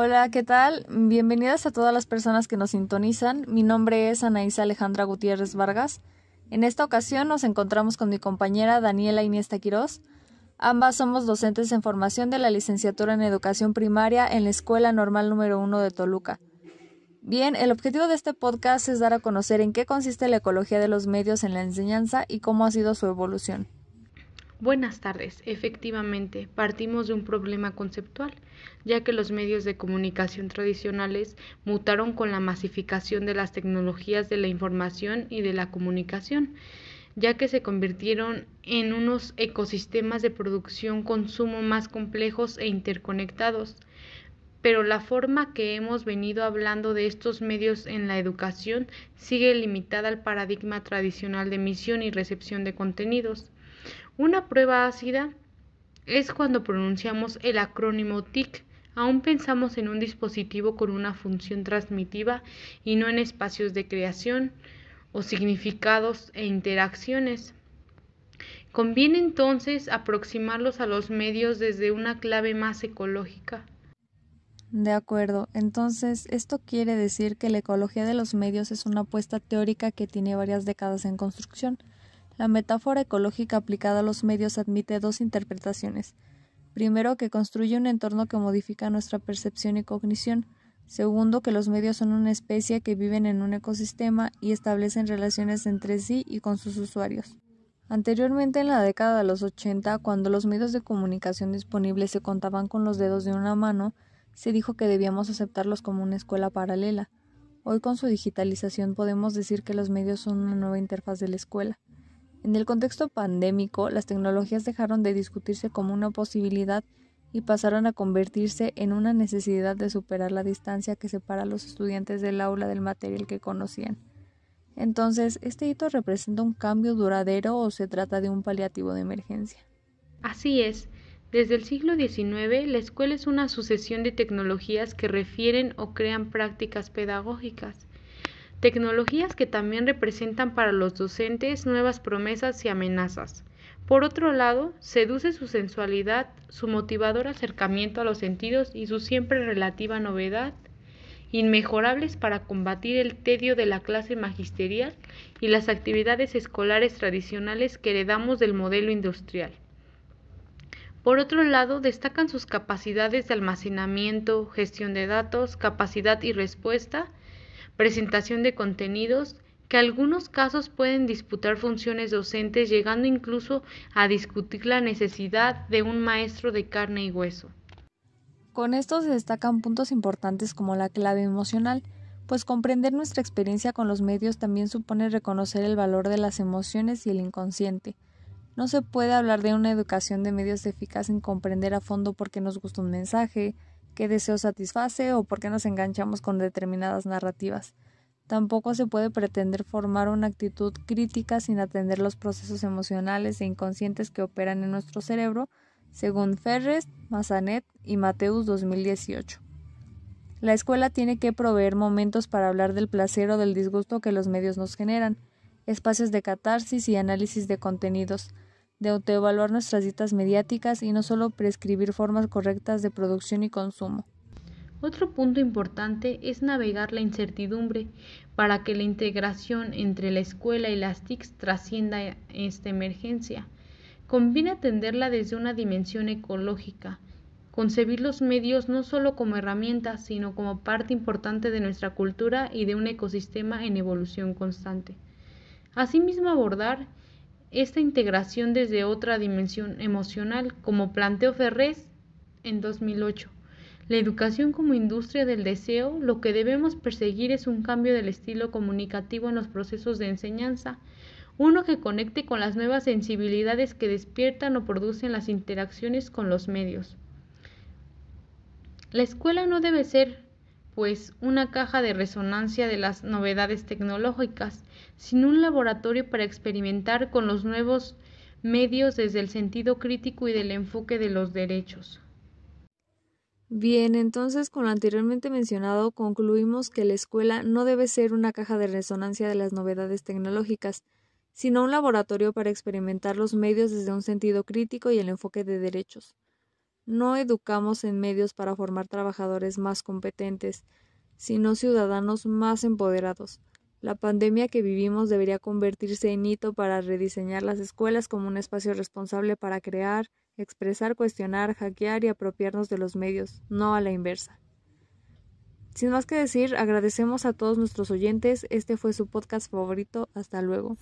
Hola, ¿qué tal? Bienvenidas a todas las personas que nos sintonizan. Mi nombre es Anaísa Alejandra Gutiérrez Vargas. En esta ocasión nos encontramos con mi compañera Daniela Iniesta Quirós. Ambas somos docentes en formación de la licenciatura en educación primaria en la Escuela Normal número 1 de Toluca. Bien, el objetivo de este podcast es dar a conocer en qué consiste la ecología de los medios en la enseñanza y cómo ha sido su evolución. Buenas tardes. Efectivamente, partimos de un problema conceptual, ya que los medios de comunicación tradicionales mutaron con la masificación de las tecnologías de la información y de la comunicación, ya que se convirtieron en unos ecosistemas de producción-consumo más complejos e interconectados. Pero la forma que hemos venido hablando de estos medios en la educación sigue limitada al paradigma tradicional de emisión y recepción de contenidos una prueba ácida es cuando pronunciamos el acrónimo TIC. Aún pensamos en un dispositivo con una función transmitiva y no en espacios de creación o significados e interacciones. Conviene entonces aproximarlos a los medios desde una clave más ecológica. De acuerdo, entonces esto quiere decir que la ecología de los medios es una apuesta teórica que tiene varias décadas en construcción. La metáfora ecológica aplicada a los medios admite dos interpretaciones. Primero, que construye un entorno que modifica nuestra percepción y cognición. Segundo, que los medios son una especie que viven en un ecosistema y establecen relaciones entre sí y con sus usuarios. Anteriormente, en la década de los 80, cuando los medios de comunicación disponibles se contaban con los dedos de una mano, se dijo que debíamos aceptarlos como una escuela paralela. Hoy con su digitalización podemos decir que los medios son una nueva interfaz de la escuela. En el contexto pandémico, las tecnologías dejaron de discutirse como una posibilidad y pasaron a convertirse en una necesidad de superar la distancia que separa a los estudiantes del aula del material que conocían. Entonces, ¿este hito representa un cambio duradero o se trata de un paliativo de emergencia? Así es. Desde el siglo XIX, la escuela es una sucesión de tecnologías que refieren o crean prácticas pedagógicas tecnologías que también representan para los docentes nuevas promesas y amenazas. Por otro lado, seduce su sensualidad, su motivador acercamiento a los sentidos y su siempre relativa novedad, inmejorables para combatir el tedio de la clase magisterial y las actividades escolares tradicionales que heredamos del modelo industrial. Por otro lado, destacan sus capacidades de almacenamiento, gestión de datos, capacidad y respuesta, presentación de contenidos, que algunos casos pueden disputar funciones docentes llegando incluso a discutir la necesidad de un maestro de carne y hueso. Con esto se destacan puntos importantes como la clave emocional, pues comprender nuestra experiencia con los medios también supone reconocer el valor de las emociones y el inconsciente. No se puede hablar de una educación de medios eficaz sin comprender a fondo por qué nos gusta un mensaje, qué deseo satisface o por qué nos enganchamos con determinadas narrativas. Tampoco se puede pretender formar una actitud crítica sin atender los procesos emocionales e inconscientes que operan en nuestro cerebro, según Ferres, Massanet y Mateus 2018. La escuela tiene que proveer momentos para hablar del placer o del disgusto que los medios nos generan, espacios de catarsis y análisis de contenidos, de autoevaluar nuestras dietas mediáticas y no solo prescribir formas correctas de producción y consumo. Otro punto importante es navegar la incertidumbre para que la integración entre la escuela y las TICs trascienda esta emergencia. Conviene atenderla desde una dimensión ecológica, concebir los medios no solo como herramientas, sino como parte importante de nuestra cultura y de un ecosistema en evolución constante. Asimismo, abordar esta integración desde otra dimensión emocional, como planteó Ferrés en 2008. La educación como industria del deseo, lo que debemos perseguir es un cambio del estilo comunicativo en los procesos de enseñanza, uno que conecte con las nuevas sensibilidades que despiertan o producen las interacciones con los medios. La escuela no debe ser pues, una caja de resonancia de las novedades tecnológicas, sino un laboratorio para experimentar con los nuevos medios desde el sentido crítico y del enfoque de los derechos. Bien, entonces con lo anteriormente mencionado concluimos que la escuela no debe ser una caja de resonancia de las novedades tecnológicas, sino un laboratorio para experimentar los medios desde un sentido crítico y el enfoque de derechos. No educamos en medios para formar trabajadores más competentes, sino ciudadanos más empoderados. La pandemia que vivimos debería convertirse en hito para rediseñar las escuelas como un espacio responsable para crear, expresar, cuestionar, hackear y apropiarnos de los medios, no a la inversa. Sin más que decir, agradecemos a todos nuestros oyentes. Este fue su podcast favorito. Hasta luego.